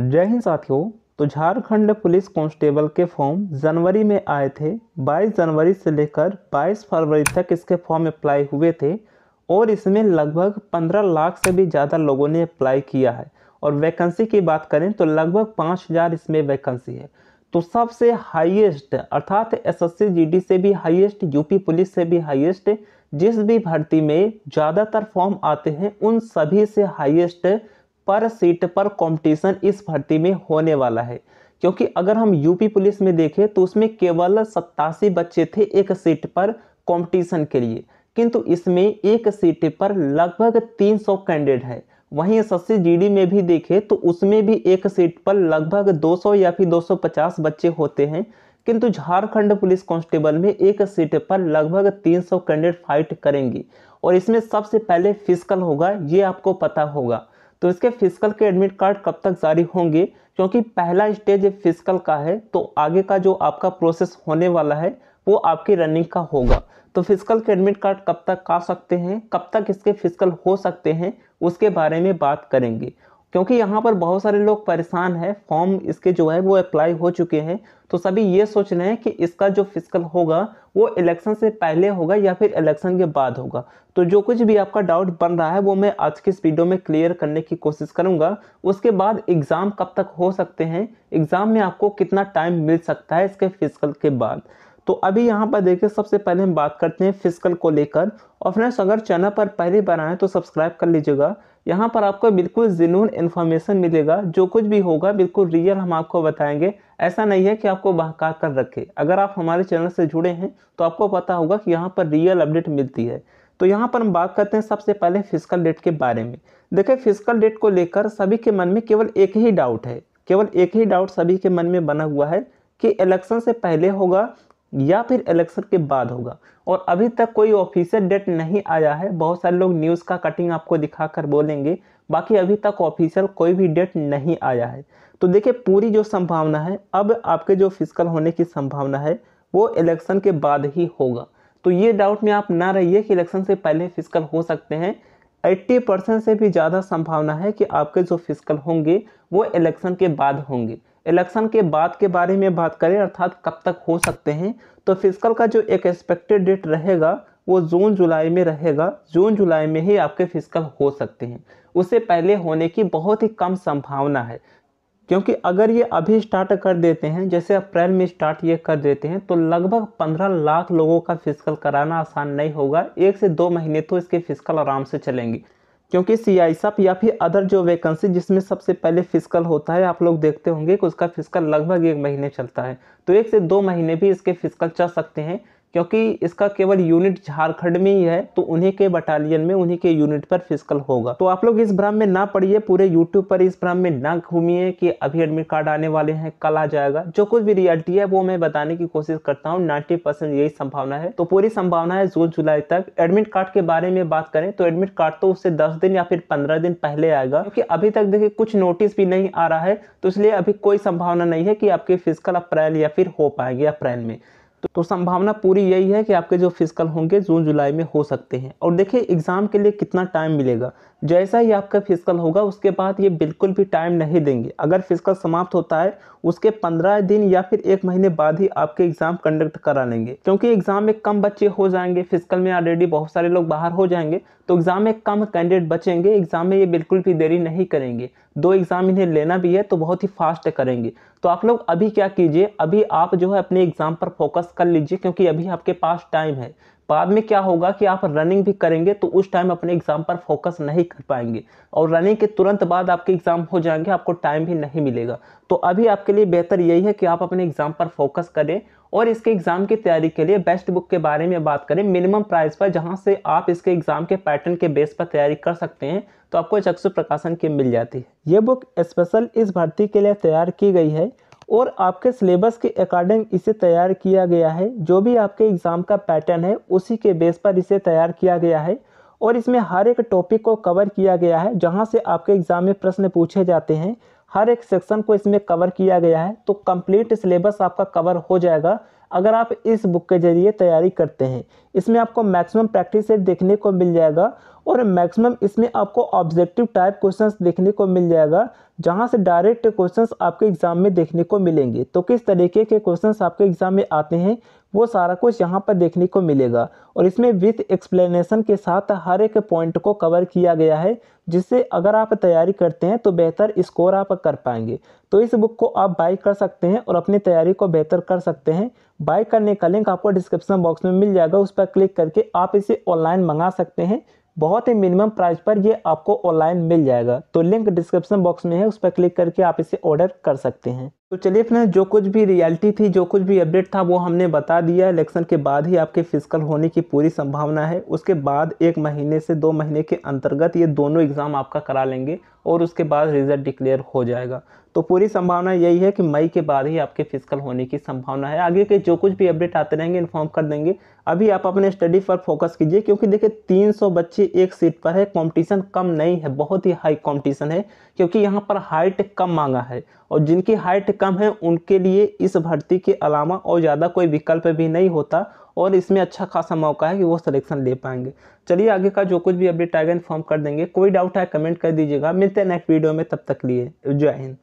जय हिंद साथियों तो झारखंड पुलिस कांस्टेबल के फॉर्म जनवरी में आए थे 22 जनवरी से लेकर 22 फरवरी तक इसके फॉर्म अप्लाई हुए थे और इसमें लगभग 15 लाख से भी ज़्यादा लोगों ने अप्लाई किया है और वैकेंसी की बात करें तो लगभग 5000 इसमें वैकेंसी है तो सबसे हाईएस्ट अर्थात एसएससी जीडी से भी हाईएस्ट यूपी पुलिस से भी हाईएस्ट जिस भी भर्ती में ज़्यादातर फॉर्म आते हैं उन सभी से हाईएस्ट पर सीट पर कंपटीशन इस भर्ती में होने वाला है क्योंकि अगर हम यूपी पुलिस में देखें तो उसमें केवल सत्तासी बच्चे थे एक सीट पर कंपटीशन के लिए किंतु इसमें एक सीट पर लगभग 300 कैंडिडेट है वहीं एस जीडी में भी देखें तो उसमें भी एक सीट पर लगभग 200 या फिर 250 बच्चे होते हैं किंतु झारखंड पुलिस कांस्टेबल में एक सीट पर लगभग 300 कैंडिडेट फाइट करेंगे और इसमें सबसे पहले फिजिकल होगा ये आपको पता होगा तो इसके फिजिकल के एडमिट कार्ड कब तक जारी होंगे क्योंकि पहला स्टेज फिजिकल का है तो आगे का जो आपका प्रोसेस होने वाला है वो आपकी रनिंग का होगा तो फिजिकल के एडमिट कार्ड कब तक आ सकते हैं कब तक इसके फिजिकल हो सकते हैं उसके बारे में बात करेंगे क्योंकि यहाँ पर बहुत सारे लोग परेशान हैं फॉर्म इसके जो है वो अप्लाई हो चुके हैं तो सभी ये सोच रहे हैं कि इसका जो फिजिकल होगा वो इलेक्शन से पहले होगा या फिर इलेक्शन के बाद होगा तो जो कुछ भी आपका डाउट बन रहा है वो मैं आज की इस वीडियो में क्लियर करने की कोशिश करूँगा उसके बाद एग्ज़ाम कब तक हो सकते हैं एग्ज़ाम में आपको कितना टाइम मिल सकता है इसके फिजिकल के बाद तो अभी यहाँ पर देखिए सबसे पहले हम बात करते हैं फिजिकल को लेकर और फ्रेंड्स अगर चैनल पर पहली बार आए तो सब्सक्राइब कर लीजिएगा यहाँ पर आपको बिल्कुल जुनून इन्फॉर्मेशन मिलेगा जो कुछ भी होगा बिल्कुल रियल हम आपको बताएंगे ऐसा नहीं है कि आपको बहका कर रखे अगर आप हमारे चैनल से जुड़े हैं तो आपको पता होगा कि यहाँ पर रियल अपडेट मिलती है तो यहाँ पर हम बात करते हैं सबसे पहले फिजिकल डेट के बारे में देखिए फिजिकल डेट को लेकर सभी के मन में केवल एक ही डाउट है केवल एक ही डाउट सभी के मन में बना हुआ है कि इलेक्शन से पहले होगा या फिर इलेक्शन के बाद होगा और अभी तक कोई ऑफिशियल डेट नहीं आया है बहुत सारे लोग न्यूज़ का कटिंग आपको दिखाकर बोलेंगे बाकी अभी तक ऑफिशियल कोई भी डेट नहीं आया है तो देखिए पूरी जो संभावना है अब आपके जो फिजिकल होने की संभावना है वो इलेक्शन के बाद ही होगा तो ये डाउट में आप ना रहिए कि इलेक्शन से पहले फिजिकल हो सकते हैं 80 परसेंट से भी ज़्यादा संभावना है कि आपके जो फिजिकल होंगे वो इलेक्शन के बाद होंगे इलेक्शन के बाद के बारे में बात करें अर्थात कब तक हो सकते हैं तो फिजिकल का जो एक एक्सपेक्टेड डेट रहेगा वो जून जुलाई में रहेगा जून जुलाई में ही आपके फिजिकल हो सकते हैं उससे पहले होने की बहुत ही कम संभावना है क्योंकि अगर ये अभी स्टार्ट कर देते हैं जैसे अप्रैल में स्टार्ट ये कर देते हैं तो लगभग पंद्रह लाख लोगों का फिजिकल कराना आसान नहीं होगा एक से दो महीने तो इसके फिजिकल आराम से चलेंगे क्योंकि सी आई सप या फिर अदर जो वैकेंसी जिसमें सबसे पहले फिजिकल होता है आप लोग देखते होंगे कि उसका फिजिकल लगभग एक महीने चलता है तो एक से दो महीने भी इसके फिजिकल चल सकते हैं क्योंकि इसका केवल यूनिट झारखंड में ही है तो उन्हीं के बटालियन में उन्हीं के यूनिट पर फिजिकल होगा तो आप लोग इस भ्रम में ना पढ़िए पूरे यूट्यूब पर इस भ्रम में ना घूमिए कि अभी एडमिट कार्ड आने वाले हैं कल आ जाएगा जो कुछ भी रियलिटी है वो मैं बताने की कोशिश करता हूँ नाइन्टी परसेंट यही संभावना है तो पूरी संभावना है जून जुलाई तक एडमिट कार्ड के बारे में बात करें तो एडमिट कार्ड तो उससे दस दिन या फिर पंद्रह दिन पहले आएगा क्योंकि अभी तक देखिए कुछ नोटिस भी नहीं आ रहा है तो इसलिए अभी कोई संभावना नहीं है कि आपके फिजिकल अप्रैल या फिर हो पाएगी अप्रैल में तो संभावना पूरी यही है कि आपके जो फिजिकल होंगे जून जुलाई में हो सकते हैं और देखिए एग्ज़ाम के लिए कितना टाइम मिलेगा जैसा ही आपका फिजिकल होगा उसके बाद ये बिल्कुल भी टाइम नहीं देंगे अगर फिजिकल समाप्त होता है उसके पंद्रह दिन या फिर एक महीने बाद ही आपके एग्ज़ाम कंडक्ट करा लेंगे क्योंकि एग्ज़ाम में कम बच्चे हो जाएंगे फिजिकल में ऑलरेडी बहुत सारे लोग बाहर हो जाएंगे तो एग्ज़ाम में कम कैंडिडेट बचेंगे एग्ज़ाम में ये बिल्कुल भी देरी नहीं करेंगे दो एग्ज़ाम इन्हें लेना भी है तो बहुत ही फास्ट करेंगे तो आप लोग अभी क्या कीजिए अभी आप जो है अपने एग्ज़ाम पर फोकस कर लीजिए क्योंकि अभी आपके पास टाइम है बाद में क्या होगा कि आप रनिंग भी करेंगे तो उस टाइम अपने एग्ज़ाम पर फोकस नहीं कर पाएंगे और रनिंग के तुरंत बाद आपके एग्ज़ाम हो जाएंगे आपको टाइम भी नहीं मिलेगा तो अभी आपके लिए बेहतर यही है कि आप अपने एग्ज़ाम पर फोकस करें और इसके एग्ज़ाम की तैयारी के लिए बेस्ट बुक के बारे में बात करें मिनिमम प्राइस पर जहाँ से आप इसके एग्ज़ाम के पैटर्न के बेस पर तैयारी कर सकते हैं तो आपको चक्षु प्रकाशन की मिल जाती है ये बुक स्पेशल इस भर्ती के लिए तैयार की गई है और आपके सिलेबस के अकॉर्डिंग इसे तैयार किया गया है जो भी आपके एग्ज़ाम का पैटर्न है उसी के बेस पर इसे तैयार किया गया है और इसमें हर एक टॉपिक को कवर किया गया है जहाँ से आपके एग्ज़ाम में प्रश्न पूछे जाते हैं हर एक सेक्शन को इसमें कवर किया गया है तो कंप्लीट सिलेबस आपका कवर हो जाएगा अगर आप इस बुक के जरिए तैयारी करते हैं इसमें आपको मैक्सिमम प्रैक्टिस सेट देखने को मिल जाएगा और मैक्सिमम इसमें आपको ऑब्जेक्टिव टाइप क्वेश्चंस देखने को मिल जाएगा जहां से डायरेक्ट क्वेश्चंस आपके एग्ज़ाम में देखने को मिलेंगे तो किस तरीके के क्वेश्चंस आपके एग्ज़ाम में आते हैं वो सारा कुछ यहाँ पर देखने को मिलेगा और इसमें विथ एक्सप्लेनेशन के साथ हर एक पॉइंट को कवर किया गया है जिससे अगर आप तैयारी करते हैं तो बेहतर स्कोर आप कर पाएंगे तो इस बुक को आप बाई कर सकते हैं और अपनी तैयारी को बेहतर कर सकते हैं बाई करने का लिंक आपको डिस्क्रिप्शन बॉक्स में मिल जाएगा उस पर क्लिक करके आप इसे ऑनलाइन मंगा सकते हैं बहुत ही मिनिमम प्राइस पर ये आपको ऑनलाइन मिल जाएगा तो लिंक डिस्क्रिप्शन बॉक्स में है उस पर क्लिक करके आप इसे ऑर्डर कर सकते हैं तो चलिए फ्रेंड्स जो कुछ भी रियलिटी थी जो कुछ भी अपडेट था वो हमने बता दिया इलेक्शन के बाद ही आपके फिजिकल होने की पूरी संभावना है उसके बाद एक महीने से दो महीने के अंतर्गत ये दोनों एग्ज़ाम आपका करा लेंगे और उसके बाद रिज़ल्ट डिक्लेयर हो जाएगा तो पूरी संभावना यही है कि मई के बाद ही आपके फिजिकल होने की संभावना है आगे के जो कुछ भी अपडेट आते रहेंगे इन्फॉर्म कर देंगे अभी आप अपने स्टडी पर फोकस कीजिए क्योंकि देखिए 300 बच्चे एक सीट पर है कंपटीशन कम नहीं है बहुत ही हाई कंपटीशन है क्योंकि यहाँ पर हाइट कम मांगा है और जिनकी हाइट कम है उनके लिए इस भर्ती के अलावा और ज़्यादा कोई विकल्प भी नहीं होता और इसमें अच्छा खासा मौका है कि वो सिलेक्शन ले पाएंगे चलिए आगे का जो कुछ भी अपडेट आएगा इन्फॉर्म कर देंगे कोई डाउट है कमेंट कर दीजिएगा मिलते हैं नेक्स्ट वीडियो में तब तक लिए जय हिंद